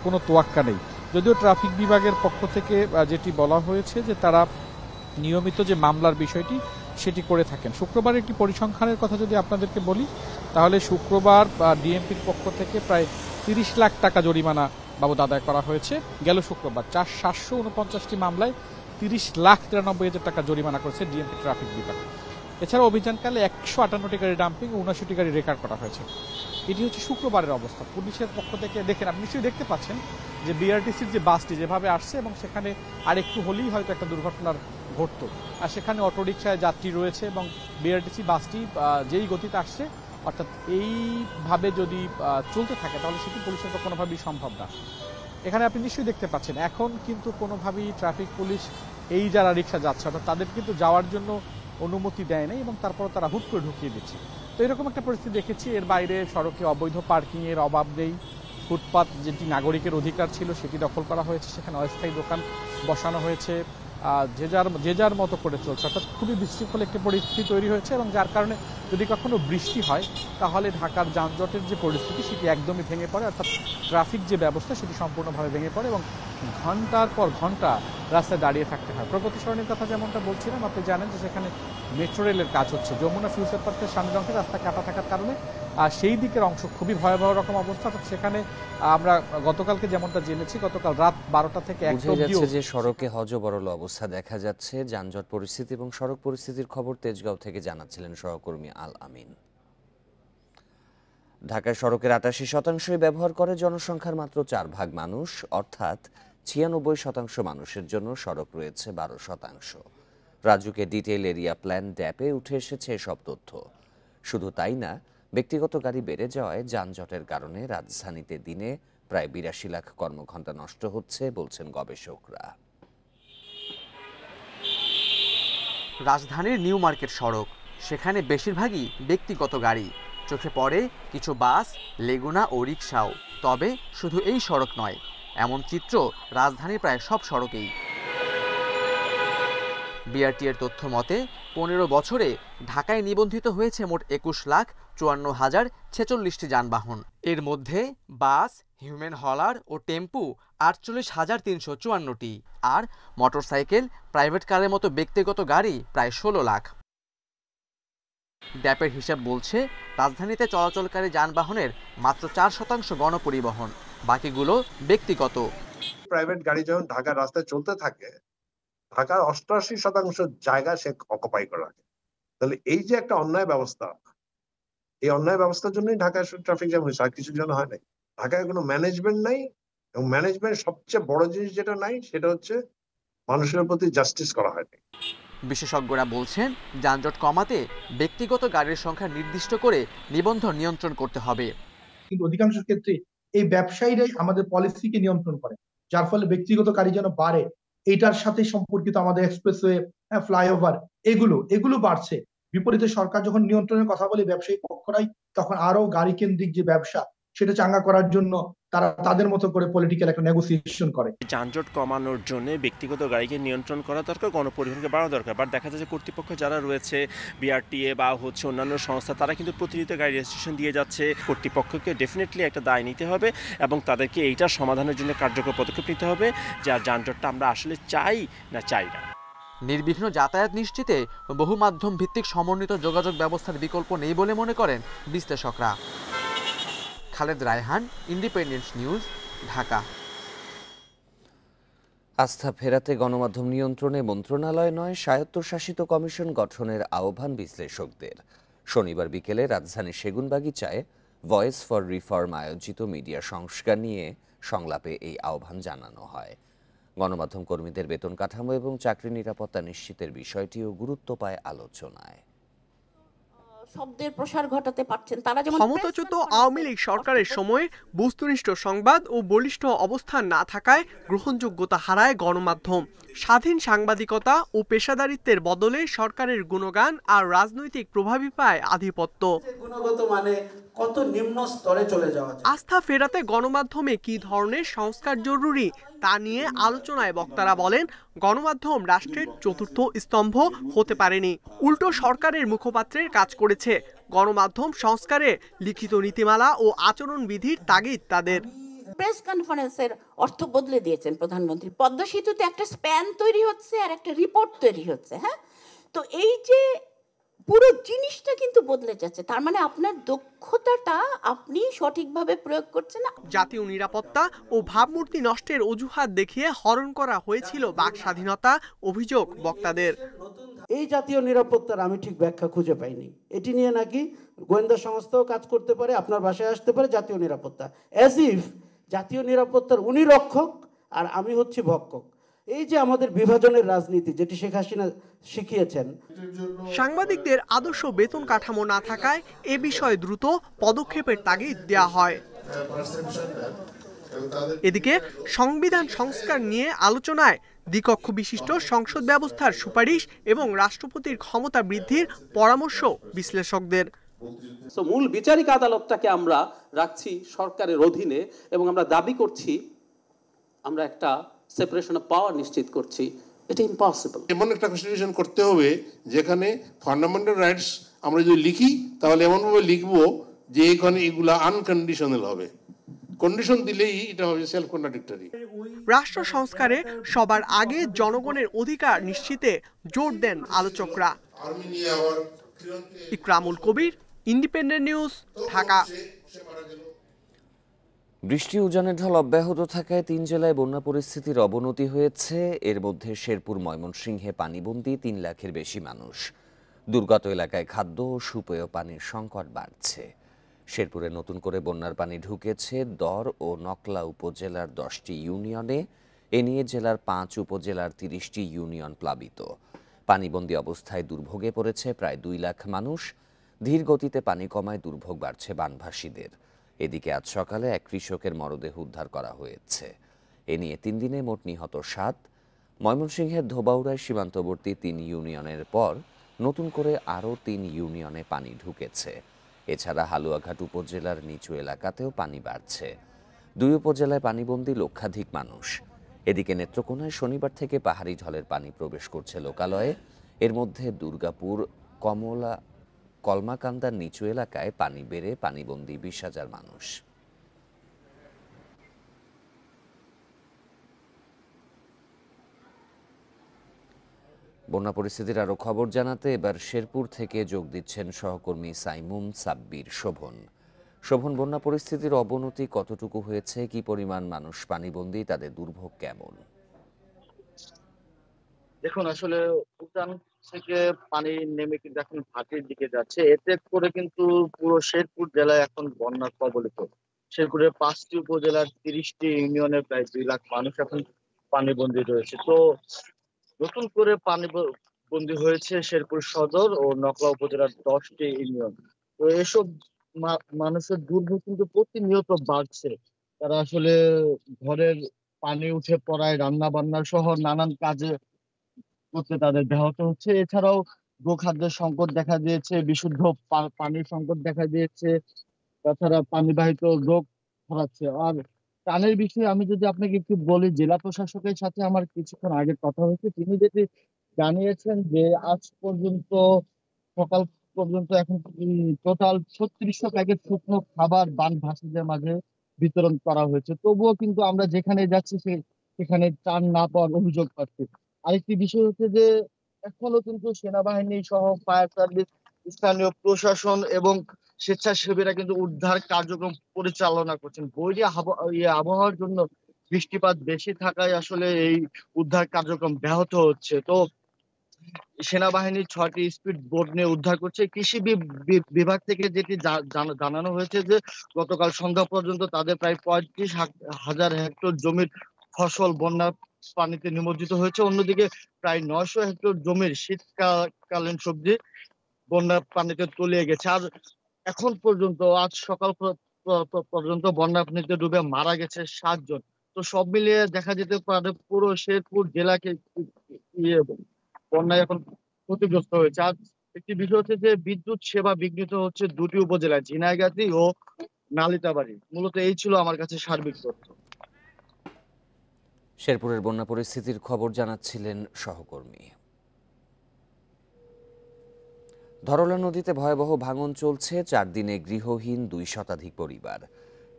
D: কোনো তোয়াক্কা নেই যদিও ট্রাফিক বিভাগের পক্ষ থেকে যেটি বলা হয়েছে যে তারা নিয়মিত যে মামলার বিষয়টি সেটি করে থাকেন শুক্রবার একটি পরিসংখ্যানের কথা যদি আপনাদেরকে বলি তাহলে শুক্রবার ডিএমপির পক্ষ থেকে প্রায় তিরিশ লাখ টাকা জরিমানা বাবদ আদায় করা হয়েছে গেল শুক্রবার চার সাতশো উনপঞ্চাশটি মামলায় তিরিশ লাখ তিরানব্বই হাজার টাকা জরিমানা করেছে ডিএমপি ট্রাফিক বিভাগ এছাড়া অভিযানকালে একশো আটান্নটি গাড়ি ডাম্পিং উনআশিটি গাড়ি রেকর্ড করা হয়েছে এটি হচ্ছে শুক্রবারের অবস্থা পুলিশের পক্ষ থেকে দেখেন আপনি নিশ্চয়ই দেখতে পাচ্ছেন যে বিআরটিসির যে বাসটি যেভাবে আসছে এবং সেখানে আর একটু হলেই হয়তো একটা দুর্ঘটনার ঘটত আর সেখানে অটোরিকশায় যাত্রী রয়েছে এবং বিআরটিসি বাসটি যেই গতিতে আসছে অর্থাৎ এইভাবে যদি চলতে থাকে তাহলে সেটি পুলিশের তো কোনোভাবেই সম্ভব না এখানে আপনি নিশ্চয়ই দেখতে পাচ্ছেন এখন কিন্তু কোনোভাবেই ট্রাফিক পুলিশ এই যারা রিক্সা যাচ্ছে অর্থাৎ তাদের কিন্তু যাওয়ার জন্য অনুমতি দেয় নাই এবং তারপরে তারা হুট করে ঢুকিয়ে দিচ্ছে তো এরকম একটা পরিস্থিতি দেখেছি এর বাইরে সড়কে অবৈধ পার্কিংয়ের অভাব নেই ফুটপাথ যেটি নাগরিকের অধিকার ছিল সেটি দখল করা হয়েছে সেখানে অস্থায়ী দোকান বসানো হয়েছে যে যার যে যার মতো করে চলছে অর্থাৎ খুবই বিশৃঙ্খল একটি পরিস্থিতি তৈরি হয়েছে এবং যার কারণে যদি কখনো বৃষ্টি হয় তাহলে ঢাকার যানজটের যে পরিস্থিতি সেটি একদমই ভেঙে পড়ে অর্থাৎ ট্রাফিক যে ব্যবস্থা সেটি সম্পূর্ণভাবে ভেঙে পড়ে এবং ঘন্টার পর ঘন্টা রাস্তায় দাঁড়িয়ে থাকতে হয় প্রগতি সরণের কথা যেমনটা বলছিলাম আপনি জানেন যে সেখানে মেট্রো রেলের কাজ হচ্ছে যমুনা ফিউচার পার্কের সামনে অংশে রাস্তা কাটা থাকার কারণে সেই দিকের অংশ খুবই ভয়াবহ রকম অবস্থা সেখানে আমরা গতকালকে যেমনটা জেনেছি গতকাল রাত বারোটা থেকে
A: যে সড়কে হজ হজবরল অবস্থা দেখা যাচ্ছে যানজট পরিস্থিতি এবং সড়ক পরিস্থিতির খবর তেজগাঁও থেকে জানাচ্ছিলেন সহকর্মী আল আমিন ঢাকার সড়কের আটাশি শতাংশই ব্যবহার করে জনসংখ্যার মাত্র চার ভাগ মানুষ অর্থাৎ ছিয়ানব্বই শতাংশ মানুষের জন্য সড়ক রয়েছে বারো শতাংশ রাজুকে ডিটেল এরিয়া প্ল্যান ড্যাপে উঠে এসেছে এসব তথ্য শুধু তাই না ব্যক্তিগত গাড়ি বেড়ে যাওয়ায় যানজটের কারণে রাজধানীতে দিনে প্রায় বিরাশি লাখ কর্মঘণ্টা নষ্ট হচ্ছে বলছেন গবেষকরা রাজধানীর নিউ মার্কেট সড়ক
L: সেখানে বেশিরভাগই ব্যক্তিগত গাড়ি চোখে পড়ে কিছু বাস লেগুনা ও রিক্সাও তবে শুধু এই সড়ক নয় এমন চিত্র রাজধানীর প্রায় সব সড়কেই বিআরটিএর তথ্য মতে পনেরো বছরে ঢাকায় নিবন্ধিত হয়েছে মোট একুশ লাখ চুয়ান্ন হাজার ছেচল্লিশটি যানবাহন এর মধ্যে বাস হিউম্যান হলার ও টেম্পু আটচল্লিশ হাজার তিনশো চুয়ান্নটি আর মোটরসাইকেল প্রাইভেট কারের মতো ব্যক্তিগত গাড়ি প্রায় ষোলো লাখ ড্যাপের হিসাব বলছে রাজধানীতে চলাচলকারী যানবাহনের মাত্র চার শতাংশ গণপরিবহন বাকিগুলো ব্যক্তিগত
G: প্রাইভেট গাড়ি যখন ঢাকার রাস্তায় চলতে থাকে ঢাকার অষ্টআশি শতাংশ জায়গা সে অকুপাই করে রাখে তাহলে এই যে একটা অন্যায় ব্যবস্থা এই অন্যায় ব্যবস্থার জন্যই ঢাকায় ট্রাফিক জ্যাম হয়েছে আর কিছুর জন্য হয় নাই ঢাকায় কোনো ম্যানেজমেন্ট নাই এবং ম্যানেজমেন্ট সবচেয়ে বড় জিনিস যেটা নাই সেটা হচ্ছে মানুষের প্রতি জাস্টিস করা হয়নি
L: বিশেষজ্ঞরা বলছেন যানজট কমাতে ব্যক্তিগত গাড়ির সংখ্যা নির্দিষ্ট করে নিবন্ধন নিয়ন্ত্রণ করতে হবে
H: কিন্তু অধিকাংশ ক্ষেত্রে এই ব্যবসায়ীরাই আমাদের পলিসিকে নিয়ন্ত্রণ করে যার ফলে ব্যক্তিগত গাড়ি যেন বাড়ে এটার সাথে সম্পর্কিত আমাদের এক্সপ্রেসওয়ে হ্যাঁ, ফ্লাইওভার এগুলো এগুলো বাড়ছে বিপরীতে সরকার যখন নিয়ন্ত্রণের কথা বলে ব্যবসায়ী পক্ষরাই তখন আরো গাড়ি কেন্দ্রিক যে ব্যবসা সেটা চাঙ্গা করার জন্য তারা তাদের মতো করে পলিটিক্যাল একটা নেগোসিয়েশন করে
E: যানজট কমানোর জন্য ব্যক্তিগত গাড়িকে নিয়ন্ত্রণ করা দরকার গণপরিবহনকে বাড়ানো দরকার বাট দেখা যায় যে কর্তৃপক্ষ যারা রয়েছে বিআরটিএ বা হচ্ছে অন্যান্য সংস্থা তারা কিন্তু প্রতিনিয়ত গাড়ি রেজিস্ট্রেশন দিয়ে যাচ্ছে কর্তৃপক্ষকে ডেফিনেটলি একটা দায় নিতে হবে এবং তাদেরকে এইটা সমাধানের জন্য কার্যকর পদক্ষেপ নিতে হবে যা যানজটটা আমরা আসলে চাই না চাই না নির্বিঘ্ন যাতায়াত নিশ্চিতে মাধ্যম ভিত্তিক
L: সমন্বিত যোগাযোগ ব্যবস্থার বিকল্প নেই বলে মনে করেন বিশ্লেষকরা খালেদ রায়হান ইন্ডিপেন্ডেন্স নিউজ ঢাকা
A: আস্থা ফেরাতে গণমাধ্যম নিয়ন্ত্রণে মন্ত্রণালয় নয় স্বায়ত্তশাসিত কমিশন গঠনের আহ্বান বিশ্লেষকদের শনিবার বিকেলে রাজধানীর সেগুনবাগিচায় ভয়েস ফর রিফর্ম আয়োজিত মিডিয়া সংস্কার নিয়ে সংলাপে এই আহ্বান জানানো হয় গণমাধ্যম কর্মীদের বেতন কাঠামো এবং চাকরি নিরাপত্তা নিশ্চিতের বিষয়টিও গুরুত্ব পায় আলোচনায়
C: শব্দের প্রসার ঘটাতে পারছেন তারা যেমন আওয়ামী লীগ সরকারের বস্তুনিষ্ঠ সংবাদ ও বলিষ্ঠ অবস্থান না থাকায় গ্রহণযোগ্যতা হারায় গণমাধ্যম স্বাধীন সাংবাদিকতা ও পেশাদারিত্বের বদলে সরকারের গুণগান আর রাজনৈতিক প্রভাবই পায় আধিপত্য গুণগত মানে কত চলে যাওয়া আস্থা ফেরাতে গণমাধ্যমে কি ধরনের সংস্কার জরুরি তা নিয়ে আলোচনায় বক্তারা বলেন গণমাধ্যম রাষ্ট্রের চতুর্থ স্তম্ভ হতে পারেনি উল্টো সরকারের মুখপাত্রের কাজ করেছে গণমাধ্যম সংস্কারে লিখিত নীতিমালা ও আচরণবিধির তাগিদ তাদের প্রেস কনফারেন্সের অর্থ বদলে দিয়েছেন প্রধানমন্ত্রী পদ্মা সেতুতে একটা স্প্যান তৈরি হচ্ছে আর একটা রিপোর্ট তৈরি হচ্ছে হ্যাঁ তো এই যে পুরো জিনিসটা কিন্তু বদলে যাচ্ছে তার মানে আপনার দক্ষতাটা আপনি সঠিকভাবে প্রয়োগ করছেন না জাতীয় নিরাপত্তা ও ভাবমূর্তি নষ্টের অজুহাত দেখিয়ে হরণ করা হয়েছিল বাক স্বাধীনতা অভিযোগ বক্তাদের এই জাতীয় নিরাপত্তার আমি ঠিক ব্যাখ্যা
E: খুঁজে পাইনি এটি নিয়ে নাকি গোয়েন্দা সংস্থাও কাজ করতে পারে আপনার বাসায় আসতে পারে জাতীয় নিরাপত্তা অ্যাজ ইফ জাতীয় নিরাপত্তার উনি রক্ষক আর আমি হচ্ছি ভক্ষক এই যে আমাদের বিভাজনের রাজনীতি যেটি শেখ হাসিনা শিখিয়েছেন সাংবাদিকদের
C: আদর্শ বেতন কাঠামো না থাকায় এ বিষয়ে দ্রুত পদক্ষেপের তাগিদ দেওয়া হয় এদিকে সংবিধান সংস্কার নিয়ে আলোচনায় দ্বিকক্ষ বিশিষ্ট সংসদ ব্যবস্থার সুপারিশ এবং রাষ্ট্রপতির ক্ষমতা বৃদ্ধির
E: পরামর্শ বিশ্লেষকদের মূল বিচারিক আদালতটাকে আমরা রাখছি সরকারের অধীনে এবং আমরা দাবি করছি আমরা একটা সেপারেশন অফ পাওয়ার নিশ্চিত করছি এটা ইম্পসিবল এমন একটা কনস্টিটিউশন করতে হবে যেখানে ফান্ডামেন্টাল
G: রাইটস আমরা যদি লিখি তাহলে এমনভাবে লিখবো যে এখানে এগুলা আনকন্ডিশনাল হবে কন্ডিশন দিলেই এটা হবে সেলফ কন্ট্রাডিক্টরি রাষ্ট্র সংস্কারে সবার
C: আগে জনগণের অধিকার নিশ্চিতে জোর দেন আলোচকরা ইকরামুল কবির ইন্ডিপেন্ডেন্ট নিউজ ঢাকা
A: বৃষ্টি উজানের ঢল অব্যাহত থাকায় তিন জেলায় বন্যা পরিস্থিতির অবনতি হয়েছে এর মধ্যে শেরপুর ময়মনসিংহে পানিবন্দী তিন লাখের বেশি মানুষ দুর্গত এলাকায় খাদ্য ও সুপেয় পানির সংকট বাড়ছে শেরপুরে নতুন করে বন্যার পানি ঢুকেছে দর ও নকলা উপজেলার দশটি ইউনিয়নে এ নিয়ে জেলার পাঁচ উপজেলার তিরিশটি ইউনিয়ন প্লাবিত পানিবন্দী অবস্থায় দুর্ভোগে পড়েছে প্রায় দুই লাখ মানুষ ধীর গতিতে পানি কমায় দুর্ভোগ বাড়ছে বানভাসীদের এদিকে আজ সকালে এক কৃষকের মরদেহ উদ্ধার করা হয়েছে এ নিয়ে তিন দিনে মোট নিহত সাত ময়মনসিংহের ধোবাউড়ায় সীমান্তবর্তী তিন ইউনিয়নের পর নতুন করে আরও তিন ইউনিয়নে পানি ঢুকেছে এছাড়া হালুয়াঘাট উপজেলার নিচু এলাকাতেও পানি বাড়ছে দুই উপজেলায় পানিবন্দী লক্ষাধিক মানুষ এদিকে নেত্রকোনায় শনিবার থেকে পাহাড়ি ঢলের পানি প্রবেশ করছে লোকালয়ে এর মধ্যে দুর্গাপুর কমলা কলমাকান্দার নিচু এলাকায় পানি বেড়ে পানিবন্দী বিশ হাজার মানুষ বন্যা পরিস্থিতির আরও খবর জানাতে এবার শেরপুর থেকে যোগ দিচ্ছেন সহকর্মী সাইমুম সাব্বির শোভন শোভন বন্যা পরিস্থিতির অবনতি কতটুকু হয়েছে কি পরিমাণ মানুষ পানিবন্দী তাদের দুর্ভোগ কেমন
K: দেখুন আসলে থেকে পানি নেমে কিন্তু এখন ভাটির দিকে যাচ্ছে এতে করে কিন্তু পুরো শেরপুর জেলায় এখন বন্যা কবলিত শেরপুরের পাঁচটি উপজেলার তিরিশটি ইউনিয়নের প্রায় দুই লাখ মানুষ এখন পানিবন্দী রয়েছে তো নতুন করে পানি বন্দী হয়েছে শেরপুর সদর ও নকলা উপজেলার দশটি ইউনিয়ন তো এসব মানুষের দুর্ভোগ কিন্তু প্রতিনিয়ত বাড়ছে তারা আসলে ঘরের পানি উঠে পড়ায় রান্না বান্না সহ নানান কাজে করতে তাদের ব্যাহত হচ্ছে এছাড়াও গোখাদ্যের সংকট দেখা দিয়েছে বিশুদ্ধ পানির সংকট দেখা দিয়েছে তাছাড়া পানিবাহিত রোগ ছড়াচ্ছে আর ত্রাণের বিষয়ে আমি যদি আপনাকে একটু বলি জেলা প্রশাসকের সাথে আমার কিছুক্ষণ আগে কথা হয়েছে তিনি যেটি জানিয়েছেন যে আজ পর্যন্ত সকাল পর্যন্ত এখন টোটাল ছত্রিশশো প্যাকেট শুকনো খাবার বান ভাসীদের মাঝে বিতরণ করা হয়েছে তবুও কিন্তু আমরা যেখানে যাচ্ছি সেখানে ত্রাণ না পাওয়ার অভিযোগ পাচ্ছি আরেকটি বিষয় হচ্ছে যে এখনো কিন্তু সেনাবাহিনী সহ ফায়ার সার্ভিস স্থানীয় প্রশাসন এবং স্বেচ্ছাসেবীরা কিন্তু উদ্ধার কার্যক্রম পরিচালনা করছেন বৈরী ইয়ে আবহাওয়ার জন্য বৃষ্টিপাত বেশি থাকায় আসলে এই উদ্ধার কার্যক্রম ব্যাহত হচ্ছে তো সেনাবাহিনী ছয়টি স্পিড বোট নিয়ে উদ্ধার করছে কৃষি বিভাগ থেকে যেটি জানানো হয়েছে যে গতকাল সন্ধ্যা পর্যন্ত তাদের প্রায় পঁয়ত্রিশ হাজার হেক্টর জমির ফসল বন্যার পানিতে নিমজ্জিত হয়েছে অন্যদিকে প্রায় নয়শো হেক্টর জমির শীতকালীন সবজি বন্যার পানিতে তলিয়ে গেছে আর এখন পর্যন্ত আজ সকাল পর্যন্ত বন্যা পানিতে ডুবে মারা গেছে সাতজন তো সব মিলিয়ে দেখা যেতে পারে পুরো শেরপুর জেলাকে ইয়ে বন্যায় এখন ক্ষতিগ্রস্ত হয়েছে আর একটি বিষয় হচ্ছে যে বিদ্যুৎ সেবা বিঘ্নিত হচ্ছে দুটি উপজেলায় ঝিনাইগাতি ও নালিতাবাড়ি মূলত এই ছিল আমার কাছে সার্বিক তথ্য
A: শেরপুরের বন্যা পরিস্থিতির খবর জানাচ্ছিলেন সহকর্মী ধরলা নদীতে ভয়াবহ ভাঙন চলছে চার দিনে গৃহহীন দুই শতাধিক পরিবার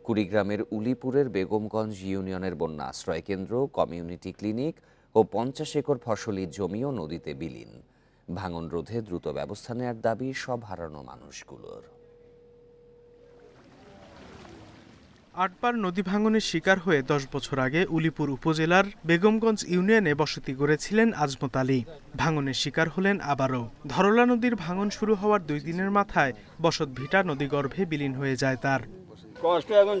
A: কুড়িগ্রামের উলিপুরের বেগমগঞ্জ ইউনিয়নের বন্যা আশ্রয় কেন্দ্র কমিউনিটি ক্লিনিক ও পঞ্চাশ একর ফসলি জমিও নদীতে বিলীন ভাঙন রোধে দ্রুত ব্যবস্থা নেয়ার দাবি সব হারানো মানুষগুলোর
M: আটবার নদী ভাঙনের শিকার হয়ে দশ বছর আগে উলিপুর উপজেলার বেগমগঞ্জ ইউনিয়নে বসতি গড়েছিলেন আজমত আলী ভাঙনের শিকার হলেন আবারও ধরলা নদীর ভাঙন শুরু হওয়ার দুই দিনের মাথায় বসত ভিটা নদীগর্ভে বিলীন হয়ে যায় তার
J: কষ্ট এখন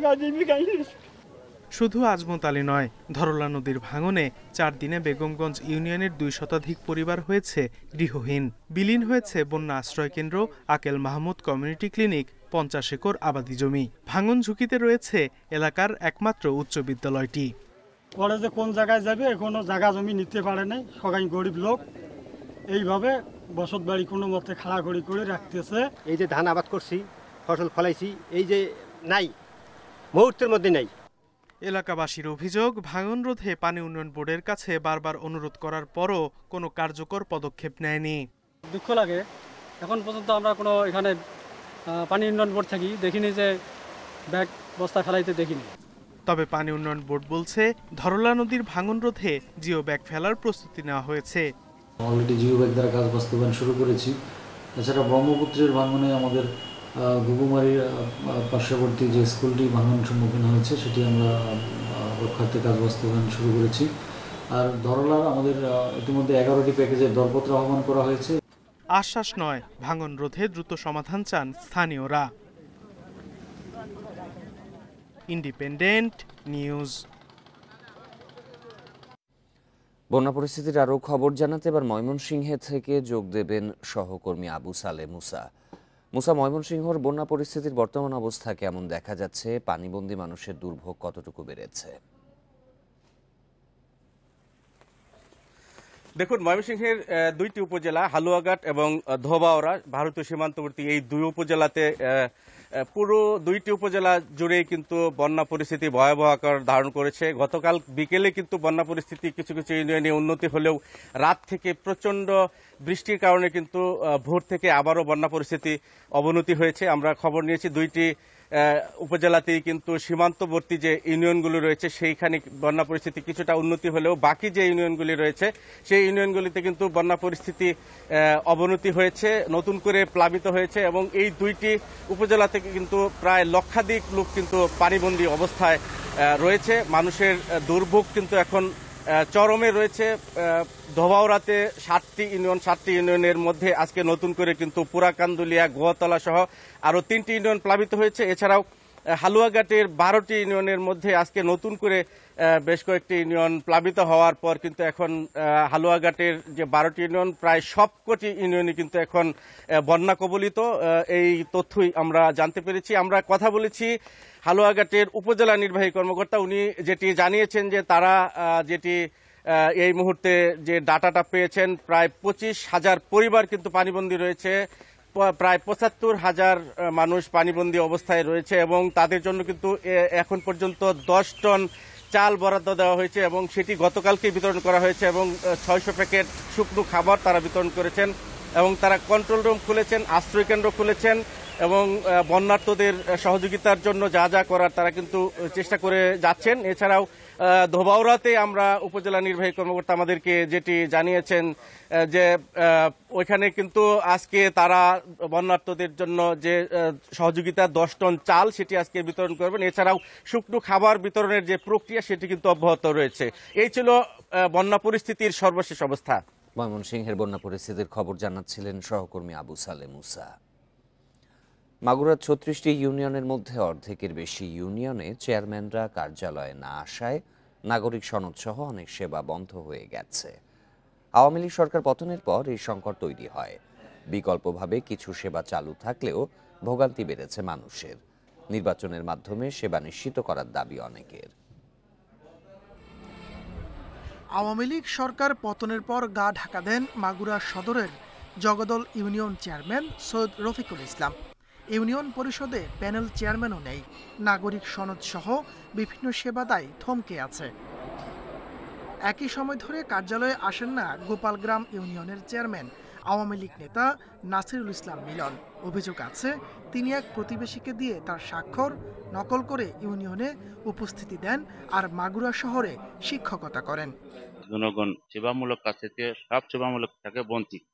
F: এখন
M: শুধু আজমত আলী নয় ধরলা নদীর ভাঙনে চার দিনে বেগমগঞ্জ ইউনিয়নের দুই শতাধিক পরিবার হয়েছে গৃহহীন বিলীন হয়েছে বন্যা আশ্রয় কেন্দ্র আকেল মাহমুদ কমিউনিটি ক্লিনিক পঞ্চাশ একর আবাদি জমি ভাঙন ঝুঁকিতে রয়েছে এলাকার একমাত্র উচ্চ বিদ্যালয়টি
J: কলেজে কোন জায়গায় যাবে এখনো জায়গা জমি নিতে পারে নাই সবাই গরিব লোক এইভাবে বসত বাড়ি কোনো মতে খালাঘড়ি করে রাখতেছে এই যে ধান আবাদ করছি ফসল ফলাইছি এই যে নাই মুহূর্তের মধ্যে নাই এলাকাবাসীর অভিযোগ ভাঙন রোধে পানি
M: উন্নয়ন বোর্ডের কাছে বারবার অনুরোধ করার পরও কোনো কার্যকর পদক্ষেপ নেয়নি দুঃখ লাগে এখন পর্যন্ত আমরা কোনো এখানে পানি উন্নয়ন বোর্ড থাকি দেখিনি যে ব্যাগ বস্তা ফেলাইতে দেখিনি তবে পানি উন্নয়ন বোর্ড বলছে ধরলা নদীর ভাঙন রোধে জিও ব্যাগ ফেলার প্রস্তুতি নেওয়া হয়েছে
K: অলরেডি জিও ব্যাগ দ্বারা কাজ বাস্তবায়ন শুরু করেছি এছাড়া ব্রহ্মপুত্রের ভাঙনে আমাদের ঘুঘুমারির পার্শ্ববর্তী যে স্কুলটি ভাঙন সম্মুখীন হয়েছে সেটি আমরা রক্ষার্থে কাজ বাস্তবায়ন শুরু করেছি আর ধরলার আমাদের ইতিমধ্যে এগারোটি প্যাকেজের দরপত্র আহ্বান করা হয়েছে
M: আশ্বাস নয় ভাঙন রোধে দ্রুত সমাধান চান স্থানীয়রা
A: ইন্ডিপেন্ডেন্ট নিউজ বন্যা পরিস্থিতির আরও খবর জানাতে এবার ময়মনসিংহে থেকে যোগ দেবেন সহকর্মী আবু সালে মুসা মুসা ময়মনসিংহর বন্যা পরিস্থিতির বর্তমান অবস্থা কেমন দেখা যাচ্ছে পানিবন্দী মানুষের দুর্ভোগ কতটুকু বেড়েছে
E: দেখুন ময়মনসিংহের দুইটি উপজেলা হালুয়াঘাট এবং ধোবাওরা ভারতীয় সীমান্তবর্তী এই দুই উপজেলাতে পুরো দুইটি উপজেলা জুড়েই কিন্তু বন্যা পরিস্থিতি ভয়াবহ আকার ধারণ করেছে গতকাল বিকেলে কিন্তু বন্যা পরিস্থিতি কিছু কিছু ইউনিয়নে উন্নতি হলেও রাত থেকে প্রচণ্ড বৃষ্টির কারণে কিন্তু ভোর থেকে আবারও বন্যা পরিস্থিতি অবনতি হয়েছে আমরা খবর নিয়েছি দুইটি উপজেলাতেই কিন্তু সীমান্তবর্তী যে ইউনিয়নগুলো রয়েছে সেইখানে বন্যা পরিস্থিতি কিছুটা উন্নতি হলেও বাকি যে ইউনিয়নগুলি রয়েছে সেই ইউনিয়নগুলিতে কিন্তু বন্যা পরিস্থিতি অবনতি হয়েছে নতুন করে প্লাবিত হয়েছে এবং এই দুইটি উপজেলা থেকে কিন্তু প্রায় লক্ষাধিক লোক কিন্তু পানিবন্দী অবস্থায় রয়েছে মানুষের দুর্ভোগ কিন্তু এখন চরমে রয়েছে ধোবাওরাতে সাতটি ইউনিয়ন সাতটি ইউনিয়নের মধ্যে আজকে নতুন করে কিন্তু পুরাকান্দুলিয়া গোয়াতলা সহ আরও তিনটি ইউনিয়ন প্লাবিত হয়েছে এছাড়াও হালুয়াঘাটের বারোটি ইউনিয়নের মধ্যে আজকে নতুন করে বেশ কয়েকটি ইউনিয়ন প্লাবিত হওয়ার পর কিন্তু এখন হালুয়াঘাটের যে বারোটি ইউনিয়ন প্রায় সবকটি ইউনিয়নই কিন্তু এখন বন্যা কবলিত এই তথ্যই আমরা জানতে পেরেছি আমরা কথা বলেছি হালুয়াঘাটের উপজেলা নির্বাহী কর্মকর্তা উনি যেটি জানিয়েছেন যে তারা যেটি এই মুহূর্তে যে ডাটাটা পেয়েছেন প্রায় পঁচিশ হাজার পরিবার কিন্তু পানিবন্দী রয়েছে প্রায় পঁচাত্তর হাজার মানুষ পানিবন্দী অবস্থায় রয়েছে এবং তাদের জন্য কিন্তু এখন পর্যন্ত দশ টন চাল বরাদ্দ দেওয়া হয়েছে এবং সেটি গতকালকে বিতরণ করা হয়েছে এবং ছয়শো প্যাকেট শুকনো খাবার তারা বিতরণ করেছেন এবং তারা কন্ট্রোল রুম খুলেছেন আশ্রয় কেন্দ্র খুলেছেন এবং বন্যার্থদের সহযোগিতার জন্য যা যা করার তারা কিন্তু চেষ্টা করে যাচ্ছেন এছাড়াও ধোবাউরাতে আমরা উপজেলা নির্বাহী কর্মকর্তা আমাদেরকে যেটি জানিয়েছেন যে ওইখানে কিন্তু আজকে তারা বন্যার্থদের জন্য যে সহযোগিতা দশ টন চাল সেটি আজকে বিতরণ করবেন এছাড়াও শুকনো খাবার বিতরণের যে প্রক্রিয়া সেটি কিন্তু অব্যাহত রয়েছে এই ছিল
A: বন্যা পরিস্থিতির সর্বশেষ অবস্থা ময়মনসিংহের বন্যা পরিস্থিতির খবর জানাচ্ছিলেন সহকর্মী আবু সালে মুসা মাগুরার ছত্রিশটি ইউনিয়নের মধ্যে অর্ধেকের বেশি ইউনিয়নে চেয়ারম্যানরা কার্যালয়ে না আসায় নাগরিক সনদ সহ অনেক সেবা বন্ধ হয়ে গেছে আওয়ামী লীগ সরকার পতনের পর এই সংকট তৈরি হয় বিকল্পভাবে কিছু সেবা চালু থাকলেও ভোগান্তি বেড়েছে মানুষের নির্বাচনের মাধ্যমে সেবা নিশ্চিত করার দাবি অনেকের
N: আওয়ামী লীগ সরকার পতনের পর গা ঢাকা দেন মাগুরা সদরের Jagdal union chairman Syed Rafiqul Islam union পরিষদে প্যানেল চেয়ারম্যানও নেই নাগরিক সনদ সহ বিভিন্ন সেবা দায় থমকে আছে একই সময় ধরে কার্যালয়ে আসেন না গোপালগ্রাম ইউনিয়নের চেয়ারম্যান আওয়ামী লীগ নেতা নাসিরুল ইসলাম মিলন অভিযোগ আছে তিনি এক প্রতিবেশীকে দিয়ে তার স্বাক্ষর নকল করে ইউনিয়নে উপস্থিতি দেন আর মাগুরা শহরে শিক্ষকতা করেন
E: জনগণ সেবামূলক কাছে থেকে সব সেবামূলক থাকে বঞ্চিত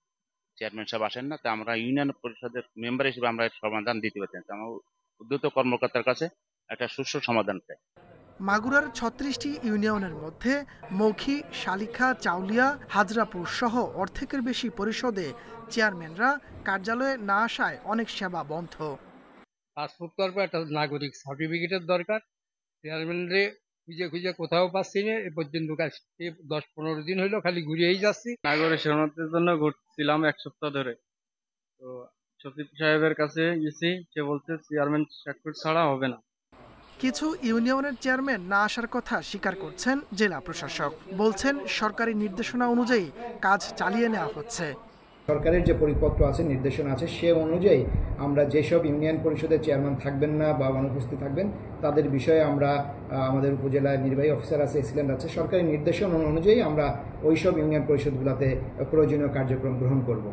E: চেয়ারম্যান সাহেব আসেন না তা আমরা ইউনিয়ন পরিষদের মেম্বার হিসেবে আমরা সমাধান দিতে পারছি না আমার কর্মকর্তার কাছে একটা সুস্থ সমাধান চাই
N: মাগুরার ছত্রিশটি ইউনিয়নের মধ্যে মৌখি শালিখা চাউলিয়া হাজরাপুর সহ অর্ধেকের বেশি পরিষদে চেয়ারম্যানরা কার্যালয়ে না আসায় অনেক সেবা বন্ধ
D: পাসপোর্ট করবো একটা নাগরিক সার্টিফিকেটের দরকার চেয়ারম্যানরে খুঁজে খুঁজে কোথাও পাচ্ছি না এ পর্যন্ত
J: দশ পনেরো দিন হলো খালি ঘুরিয়েই যাচ্ছি নাগরে শরণার্থীর জন্য ঘুরছিলাম এক সপ্তাহ ধরে তো সচিব সাহেবের কাছে গেছি সে বলছে চেয়ারম্যান স্বাক্ষর ছাড়া হবে না
N: কিছু ইউনিয়নের চেয়ারম্যান না আসার কথা স্বীকার করছেন জেলা প্রশাসক বলছেন সরকারি নির্দেশনা অনুযায়ী কাজ চালিয়ে নেওয়া হচ্ছে
H: সরকারের যে পরিপত্র আছে নির্দেশনা আছে সে অনুযায়ী আমরা যেসব ইউনিয়ন পরিষদের চেয়ারম্যান থাকবেন না বা অনুপস্থিত থাকবেন তাদের বিষয়ে আমরা আমাদের উপজেলায় নির্বাহী অফিসার আছে এক্সিলেন্ট আছে সরকারি নির্দেশনা অনুযায়ী আমরা ওই সব ইউনিয়ন পরিষদগুলোতে প্রয়োজনীয় কার্যক্রম গ্রহণ করব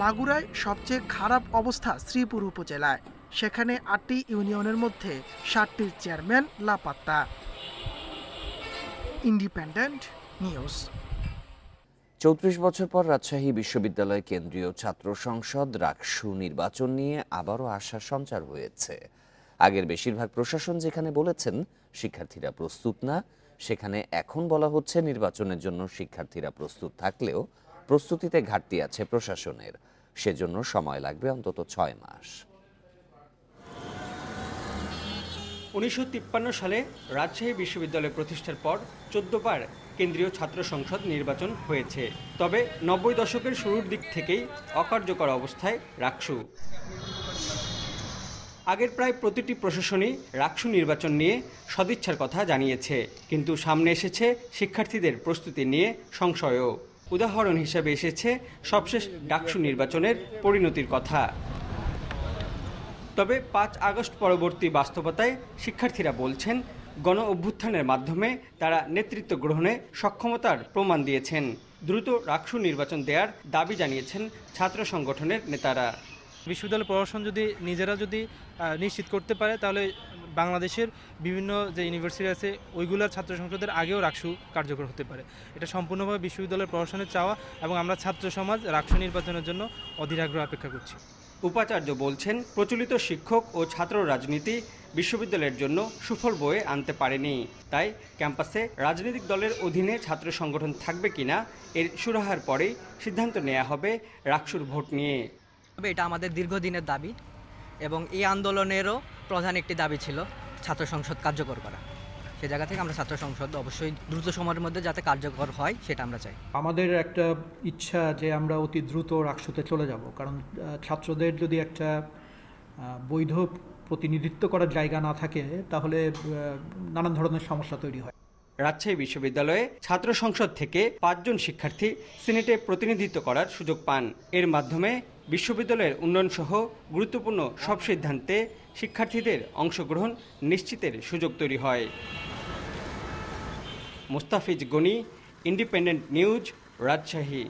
N: মাগুরায় সবচেয়ে খারাপ অবস্থা শ্রীপুর উপজেলায় সেখানে আটটি ইউনিয়নের মধ্যে ষাটটির চেয়ারম্যান লাপাত্তা ইন্ডিপেন্ডেন্ট
A: নিউজ চৌত্রিশ বছর পর রাজশাহী বিশ্ববিদ্যালয় কেন্দ্রীয় ছাত্র সংসদ রাকসু নির্বাচন নিয়ে আবারও আশার সঞ্চার হয়েছে আগের বেশিরভাগ প্রশাসন যেখানে বলেছেন শিক্ষার্থীরা প্রস্তুত না সেখানে এখন বলা হচ্ছে নির্বাচনের জন্য শিক্ষার্থীরা প্রস্তুত থাকলেও প্রস্তুতিতে ঘাটতি আছে প্রশাসনের সেজন্য সময় লাগবে অন্তত ছয় মাস
J: উনিশশো সালে রাজশাহী বিশ্ববিদ্যালয় প্রতিষ্ঠার পর চোদ্দবার কেন্দ্রীয় ছাত্র সংসদ নির্বাচন হয়েছে তবে নব্বই দশকের শুরুর দিক থেকেই অকার্যকর অবস্থায় রাখসু আগের প্রায় প্রতিটি প্রশাসনই রাখসু নির্বাচন নিয়ে সদিচ্ছার কথা জানিয়েছে কিন্তু সামনে এসেছে শিক্ষার্থীদের প্রস্তুতি নিয়ে সংশয়ও উদাহরণ হিসেবে এসেছে সবশেষ ডাকসু নির্বাচনের পরিণতির কথা তবে পাঁচ আগস্ট পরবর্তী বাস্তবতায় শিক্ষার্থীরা বলছেন গণ অভ্যুত্থানের মাধ্যমে তারা নেতৃত্ব গ্রহণে সক্ষমতার প্রমাণ দিয়েছেন দ্রুত রাক্ষু নির্বাচন দেওয়ার দাবি জানিয়েছেন ছাত্র সংগঠনের নেতারা বিশ্ববিদ্যালয় প্রশাসন যদি নিজেরা যদি নিশ্চিত করতে পারে তাহলে
M: বাংলাদেশের বিভিন্ন যে ইউনিভার্সিটি আছে ওইগুলোর ছাত্র সংসদের আগেও রাকসু কার্যকর হতে পারে এটা সম্পূর্ণভাবে বিশ্ববিদ্যালয়ের প্রশাসনের চাওয়া এবং আমরা ছাত্র সমাজ রাকসু নির্বাচনের জন্য অধীর আগ্রহ অপেক্ষা করছি
J: উপাচার্য বলছেন প্রচলিত শিক্ষক ও ছাত্র রাজনীতি বিশ্ববিদ্যালয়ের জন্য সুফল বয়ে আনতে পারেনি তাই ক্যাম্পাসে রাজনৈতিক দলের অধীনে ছাত্র সংগঠন থাকবে কিনা এর সুরাহার পরেই সিদ্ধান্ত নেওয়া হবে রাকসুর ভোট নিয়ে তবে এটা আমাদের দীর্ঘদিনের দাবি এবং এই আন্দোলনেরও প্রধান একটি দাবি
L: ছিল ছাত্র সংসদ কার্যকর করা সে জায়গা থেকে আমরা ছাত্র সংসদ অবশ্যই দ্রুত সময়ের মধ্যে যাতে
C: কার্যকর হয় সেটা আমরা চাই
D: আমাদের একটা ইচ্ছা যে আমরা অতি দ্রুত রাকসুতে চলে যাব কারণ ছাত্রদের যদি একটা বৈধ প্রতিনিধিত্ব করার জায়গা না থাকে তাহলে নানান ধরনের সমস্যা তৈরি হয়
J: রাজশাহী বিশ্ববিদ্যালয়ে ছাত্র সংসদ থেকে পাঁচজন শিক্ষার্থী সিনেটে প্রতিনিধিত্ব করার সুযোগ পান এর মাধ্যমে বিশ্ববিদ্যালয়ের উন্নয়নসহ গুরুত্বপূর্ণ সব সিদ্ধান্তে শিক্ষার্থীদের অংশগ্রহণ নিশ্চিতের সুযোগ তৈরি হয় মুস্তাফিজ গনি ইন্ডিপেন্ডেন্ট নিউজ রাজশাহী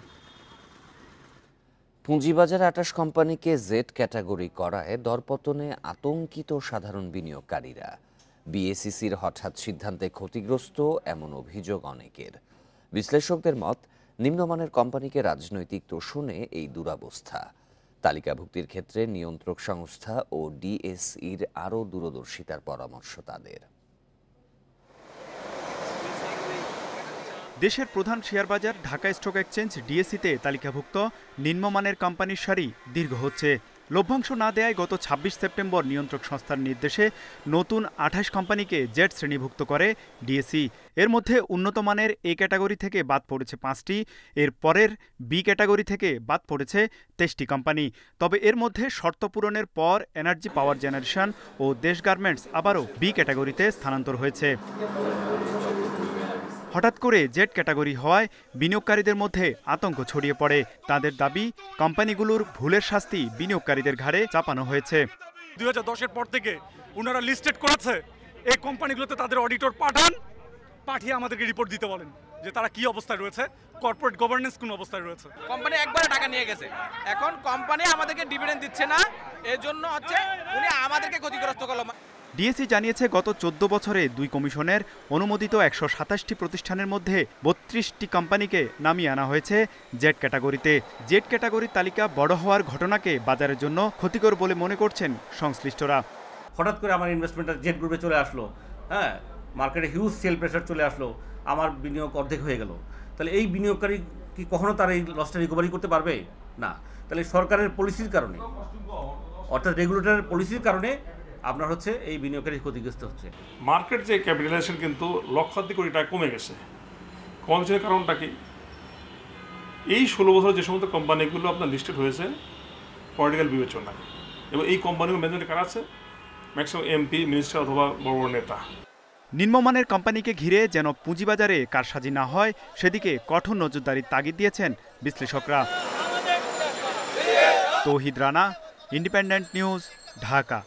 A: পুঁজিবাজার আটাশ কোম্পানিকে জেড ক্যাটাগরি করায় দরপতনে আতঙ্কিত সাধারণ বিনিয়োগকারীরা বিএসিসির হঠাৎ সিদ্ধান্তে ক্ষতিগ্রস্ত এমন অভিযোগ অনেকের বিশ্লেষকদের মত নিম্নমানের কোম্পানিকে রাজনৈতিক তোষণে এই দুরাবস্থা তালিকাভুক্তির ক্ষেত্রে নিয়ন্ত্রক সংস্থা ও ডিএসইর আরও দূরদর্শিতার পরামর্শ তাদের
O: দেশের প্রধান শেয়ার বাজার ঢাকা স্টক এক্সচেঞ্জ ডিএসসিতে তালিকাভুক্ত নিম্নমানের কোম্পানির সারি দীর্ঘ হচ্ছে লভ্যাংশ না দেয়ায় গত ২৬ সেপ্টেম্বর নিয়ন্ত্রক সংস্থার নির্দেশে নতুন আঠাশ কোম্পানিকে জেট শ্রেণীভুক্ত করে ডিএসি এর মধ্যে উন্নত মানের এ ক্যাটাগরি থেকে বাদ পড়েছে পাঁচটি এর পরের বি ক্যাটাগরি থেকে বাদ পড়েছে তেইশটি কোম্পানি তবে এর মধ্যে শর্ত পূরণের পর এনার্জি পাওয়ার জেনারেশন ও দেশ গার্মেন্টস আবারও বি ক্যাটাগরিতে স্থানান্তর হয়েছে হঠাৎ করে জেড ক্যাটাগরি হওয়ায় বিনিয়োগকারীদের মধ্যে আতঙ্ক ছড়িয়ে পড়ে তাদের দাবি কোম্পানিগুলোর ভুলের শাস্তি বিনিয়োগকারীদের ঘাড়ে চাপানো হয়েছে
E: দুই হাজার পর থেকে ওনারা লিস্টেড করেছে এই কোম্পানিগুলোতে তাদের অডিটর পাঠান পাঠিয়ে আমাদেরকে রিপোর্ট দিতে বলেন যে তারা কি অবস্থায় রয়েছে কর্পোরেট গভর্নেন্স কোন অবস্থায় রয়েছে কোম্পানি একবারে টাকা নিয়ে গেছে এখন কোম্পানি আমাদেরকে ডিভিডেন্ট দিচ্ছে না এজন্য হচ্ছে উনি আমাদেরকে ক্ষতিগ্রস্ত করলো
O: ডিএসি জানিয়েছে গত চোদ্দ বছরে দুই কমিশনের অনুমোদিত একশো সাতাশটি প্রতিষ্ঠানের মধ্যে বত্রিশটি কোম্পানিকে নামিয়ে আনা হয়েছে জেড ক্যাটাগরিতে জেড ক্যাটাগরির তালিকা বড় হওয়ার ঘটনাকে বাজারের জন্য ক্ষতিকর বলে মনে করছেন সংশ্লিষ্টরা হঠাৎ করে আমার ইনভেস্টমেন্টটা জেড গ্রুপে চলে আসলো হ্যাঁ মার্কেটে হিউজ সেল প্রেশার চলে আসলো আমার বিনিয়োগ অর্ধেক
E: হয়ে গেল তাহলে এই বিনিয়োগকারী কি কখনো তার এই লসটা রিকভারি করতে পারবে না তাহলে সরকারের পলিসির কারণে অর্থাৎ রেগুলেটরের পলিসির কারণে আপনার হচ্ছে এই বিনিয়োগকারী
G: ক্ষতিগ্রস্ত হচ্ছে মার্কেট যে ক্যাপিটালাইজেশন কিন্তু লক্ষাধিক কোটি টাকা কমে গেছে কমে কারণটা কি এই ষোলো বছর যে সমস্ত কোম্পানিগুলো আপনার লিস্টেড হয়েছে পলিটিক্যাল বিবেচনায় এবং এই কোম্পানিগুলো ম্যানেজমেন্ট কারা আছে ম্যাক্সিমাম এমপি মিনিস্টার অথবা বড় বড় নেতা
O: নিম্নমানের কোম্পানিকে ঘিরে যেন পুঁজিবাজারে কারসাজি না হয় সেদিকে কঠোর নজরদারির তাগিদ দিয়েছেন বিশ্লেষকরা তৌহিদ রানা ইন্ডিপেন্ডেন্ট নিউজ ঢাকা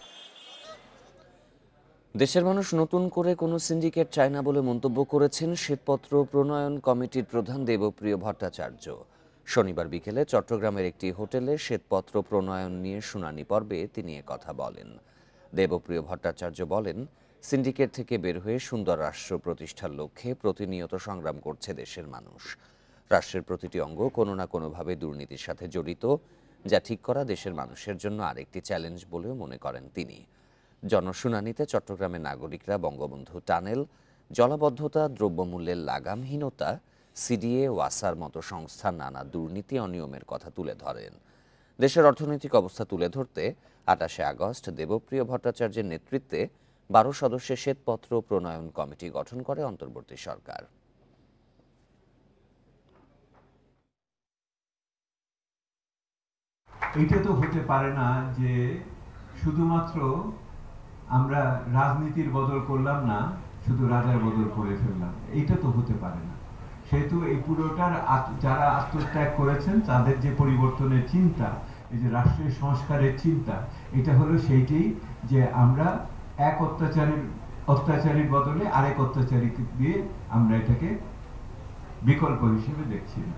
A: দেশের মানুষ নতুন করে কোনো সিন্ডিকেট চায় না বলে মন্তব্য করেছেন শ্বেতপত্র প্রণয়ন কমিটির প্রধান দেবপ্রিয় ভট্টাচার্য শনিবার বিকেলে চট্টগ্রামের একটি হোটেলে শ্বেতপত্র প্রণয়ন নিয়ে শুনানি পর্বে তিনি কথা বলেন দেবপ্রিয় ভট্টাচার্য বলেন সিন্ডিকেট থেকে বের হয়ে সুন্দর রাষ্ট্র প্রতিষ্ঠার লক্ষ্যে প্রতিনিয়ত সংগ্রাম করছে দেশের মানুষ রাষ্ট্রের প্রতিটি অঙ্গ কোনো না কোনোভাবে দুর্নীতির সাথে জড়িত যা ঠিক করা দেশের মানুষের জন্য আরেকটি চ্যালেঞ্জ বলেও মনে করেন তিনি জনশুনানিতে চট্টগ্রামের নাগরিকরা বঙ্গবন্ধু টানেল জলাবদ্ধতা দ্রব্যমূল্যের লাগামহীনতা সিডিএ ওয়াসার মতো সংস্থার নানা দুর্নীতি অনিয়মের কথা তুলে ধরেন দেশের অর্থনৈতিক অবস্থা তুলে ধরতে আটাশে আগস্ট দেবপ্রিয় ভট্টাচার্যের নেতৃত্বে বারো সদস্যের শ্বেতপত্র প্রণয়ন কমিটি গঠন করে অন্তর্বর্তী সরকার
I: এটা তো হতে পারে না যে শুধুমাত্র আমরা রাজনীতির বদল করলাম না শুধু রাজার বদল করে ফেললাম এটা তো হতে পারে না সেহেতু এই পুরোটার যারা আত্মত্যাগ করেছেন তাদের যে পরিবর্তনের চিন্তা এই যে রাষ্ট্রের সংস্কারের চিন্তা এটা হলো সেইটাই যে আমরা এক অত্যাচারীর অত্যাচারীর বদলে আরেক অত্যাচারী দিয়ে আমরা এটাকে বিকল্প হিসেবে দেখছি না